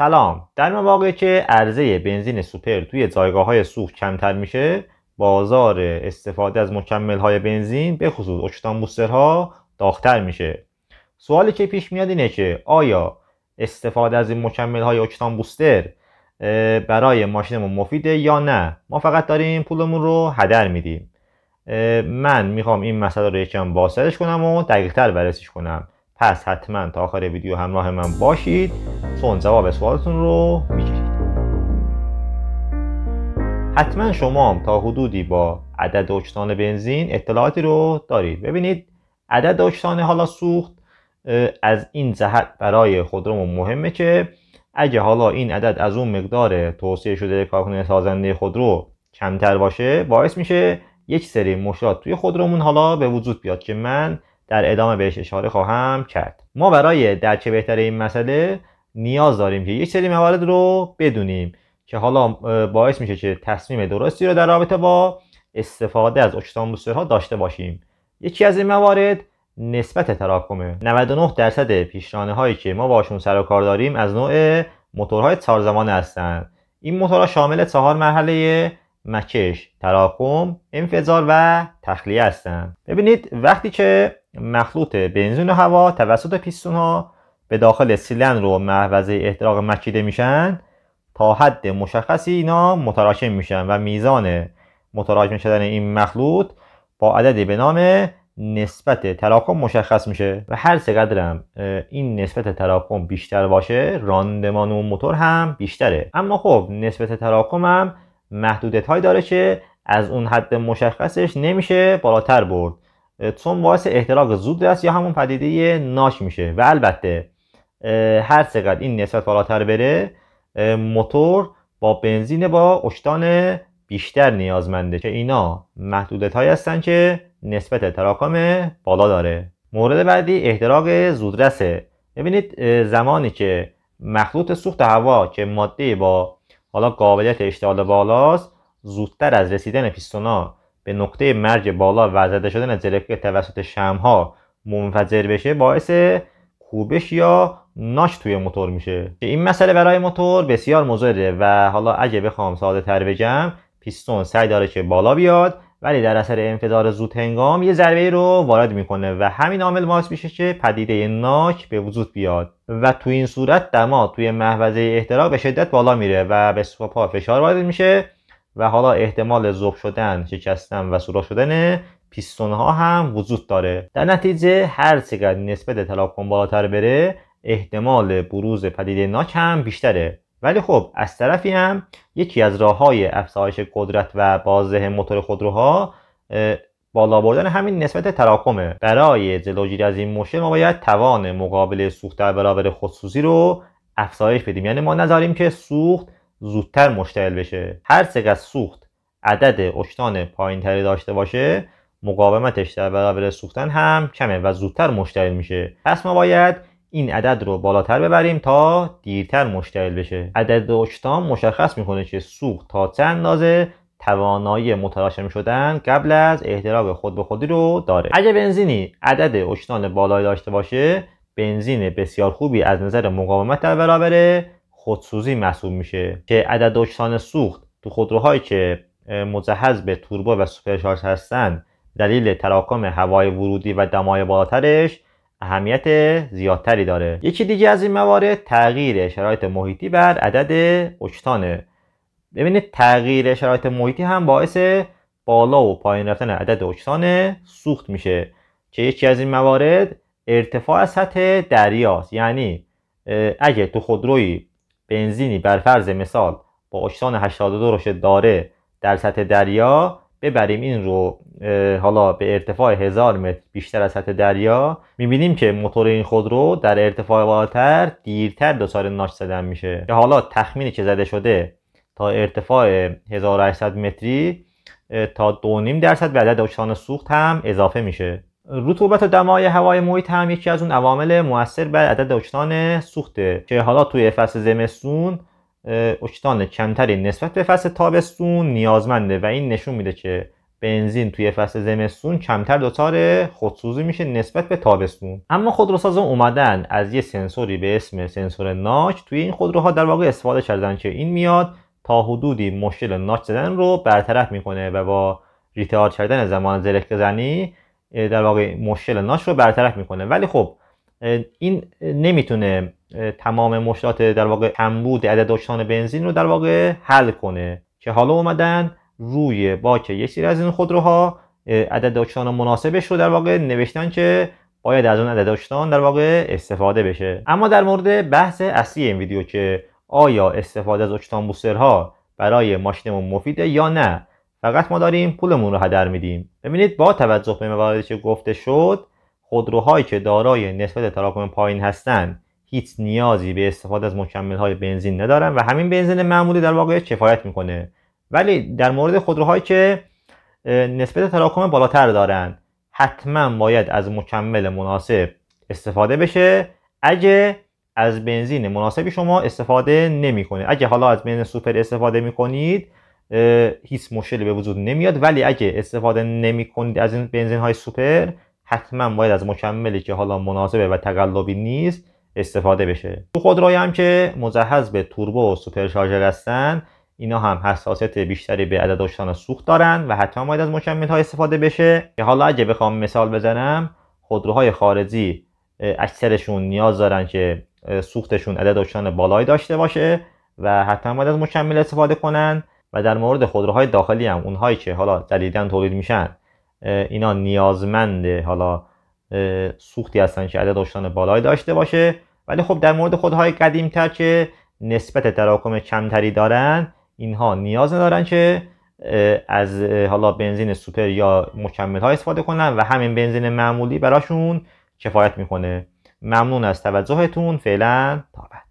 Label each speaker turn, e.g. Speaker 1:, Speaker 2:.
Speaker 1: سلام در مواقع که عرضه بنزین سوپر توی جایگاه های سوخت کمتر میشه بازار استفاده از مکمل های بنزین به خصوص اکتان ها داختر میشه سوالی که پیش میاد اینه که آیا استفاده از این مکمل های اکتان بوستر برای ماشینمون مفیده یا نه ما فقط داریم پولمون رو هدر میدیم من میخوام این مسئله رو یکم بازترش کنم و دقیقتر بررسیش کنم پس حتما تا آخر ویدیو همراه من باشید تون جواب سوالتون رو میگیرید حتما شما هم تا حدودی با عدد اجتان بنزین اطلاعاتی رو دارید ببینید عدد اکتان حالا سوخت از این جهت برای خودرومون مهمه که اگه حالا این عدد از اون مقدار توصیه شده کارکنه سازنده خودرو کمتر باشه باعث میشه یک سری مشکلات توی خودرومون حالا به وجود بیاد که من در ادامه بهش اشاره خواهم کرد ما برای درک بهتر این مسئله نیاز داریم که یک سری موارد رو بدونیم که حالا باعث میشه که تصمیم درستی رو در رابطه با استفاده از ها داشته باشیم یکی از این موارد نسبت تراکمه 99 درصد پیشرانه هایی که ما باشون سر و کار داریم از نوع موتورهای زمانه هستند این موتورها شامل چهار مرحله مکش، تراکم، انفجار و تخلیه هستند. ببینید وقتی که مخلوط بنزین و هوا توسط پیستون ها به داخل سیلندر رو محوزه احتراق مکیده میشن تا حد مشخصی اینا متراکم میشن و میزان متراکم شدن این مخلوط با عددی به نام نسبت تراکم مشخص میشه و هر چقدرم این نسبت تراکم بیشتر باشه راندمان اون موتور هم بیشتره اما خب نسبت تراکم هم محدودت های داره که از اون حد مشخصش نمیشه بالاتر برد چون باعث احتراق زود است یا همون پدیده ناش میشه و البته هر چقدر این نسبت بالاتر بره موتور با بنزین با اشتان بیشتر نیازمنده که اینا محدودت های هستن که نسبت تراکم بالا داره مورد بعدی احتراق زودرسه ببینید زمانی که مخلوط سوخت هوا که ماده با حالا قابلیت اشتعال بالاست زودتر از رسیدن پیستونا به نقطه مرج بالا و زده شدن زرفک توسط شمها منفجر بشه باعث کوبش یا ناک توی موتور میشه این مسئله برای موتور بسیار مضره و حالا اگه بخوام ساده تر بگم پیستون سعی داره که بالا بیاد ولی در اثر انفجار زود هنگام یه ضربه رو وارد میکنه و همین عامل باعث میشه که پدیده ناک به وجود بیاد و تو این صورت دما توی محفظه احتراق به شدت بالا میره و به سوپا فشار وارد میشه و حالا احتمال ذوب شدن شکستن و سوراخ شدن پیستون ها هم وجود داره در نتیجه هر چقدر نسبت تلاکم بالاتر بره احتمال بروز پدیده ناک هم بیشتره ولی خب از طرفی هم یکی از راه های افزایش قدرت و بازه موتور خودروها بالا بردن همین نسبت تراکمه برای جلوگیری از این مشکل ما باید توان مقابل سوخت در برابر خودسوزی رو افزایش بدیم یعنی ما نذاریم که سوخت زودتر مشتعل بشه هر چقدر سوخت عدد اشتان پایینتری داشته باشه مقاومتش در برابر سوختن هم کمه و زودتر مشتعل میشه پس ما باید این عدد رو بالاتر ببریم تا دیرتر مشتعل بشه عدد اشتام مشخص میکنه که سوخت تا چند اندازه توانایی متراشم شدن قبل از احتراق خود به خودی رو داره اگه بنزینی عدد اوشتان بالایی داشته باشه بنزین بسیار خوبی از نظر مقاومت در برابر خودسوزی محسوب میشه که عدد اوشتان سوخت تو خودروهایی که مجهز به توربو و سوپرشارژ هستند دلیل تراکم هوای ورودی و دمای بالاترش اهمیت زیادتری داره یکی دیگه از این موارد تغییر شرایط محیطی بر عدد اجتانه ببینید تغییر شرایط محیطی هم باعث بالا و پایین رفتن عدد اجتان سوخت میشه که یکی از این موارد ارتفاع سطح دریاست یعنی اگه تو خودروی بنزینی بر فرض مثال با اجتان 82 رشد داره در سطح دریا ببریم این رو حالا به ارتفاع هزار متر بیشتر از سطح دریا میبینیم که موتور این خودرو در ارتفاع بالاتر دیرتر دچار ناش زدن میشه که حالا تخمینی که زده شده تا ارتفاع 1800 متری تا 2.5 درصد به عدد اکسان سوخت هم اضافه میشه رطوبت و دمای هوای محیط هم یکی از اون عوامل موثر بر عدد اکسان سوخته که حالا توی فصل زمستون اکتان کمتری نسبت به فصل تابستون نیازمنده و این نشون میده که بنزین توی فصل زمستون کمتر دچار خودسوزی میشه نسبت به تابستون اما خودروسازان اومدن از یه سنسوری به اسم سنسور ناچ توی این خودروها در واقع استفاده کردن که این میاد تا حدودی مشکل ناچ زدن رو برطرف میکنه و با ریتار کردن زمان زرک زنی در واقع مشکل ناچ رو برطرف میکنه ولی خب این نمیتونه تمام مشکلات در واقع کمبود عدد داشتن بنزین رو در واقع حل کنه که حالا اومدن روی باک یک سری از این خودروها عدد داشتن مناسبش رو در واقع نوشتن که باید از اون عدد داشتن در واقع استفاده بشه اما در مورد بحث اصلی این ویدیو که آیا استفاده از اکتان بوسترها برای ماشینمون مفیده یا نه فقط ما داریم پولمون رو هدر میدیم ببینید با توجه به مواردی که گفته شد خودروهایی که دارای نسبت تراکم پایین هستند هیچ نیازی به استفاده از مکمل های بنزین ندارن و همین بنزین معمولی در واقع کفایت میکنه ولی در مورد خودروهایی که نسبت تراکم بالاتر دارن حتما باید از مکمل مناسب استفاده بشه اگه از بنزین مناسبی شما استفاده نمیکنه اگه حالا از بنزین سوپر استفاده میکنید هیچ مشکلی به وجود نمیاد ولی اگه استفاده نمیکنید از این بنزین های سوپر حتما باید از مکملی که حالا مناسبه و تقلبی نیست استفاده بشه تو خودروی هم که مجهز به توربو و سوپرشارژر هستن اینا هم حساسیت بیشتری به عدد اشتان سوخت دارن و حتما باید از مکمل ها استفاده بشه که حالا اگه بخوام مثال بزنم خودروهای خارجی اکثرشون نیاز دارن که سوختشون عدد اشتان بالایی داشته باشه و حتما باید از مکمل استفاده کنن و در مورد خودروهای داخلی هم اونهایی که حالا جدیدا تولید میشن اینا نیازمند حالا سوختی هستن که عدد داشتن بالایی داشته باشه ولی خب در مورد خودهای قدیمتر که نسبت تراکم کمتری دارن اینها نیاز ندارن که از حالا بنزین سوپر یا مکمل ها استفاده کنن و همین بنزین معمولی براشون کفایت میکنه ممنون از توجهتون فعلا تا بعد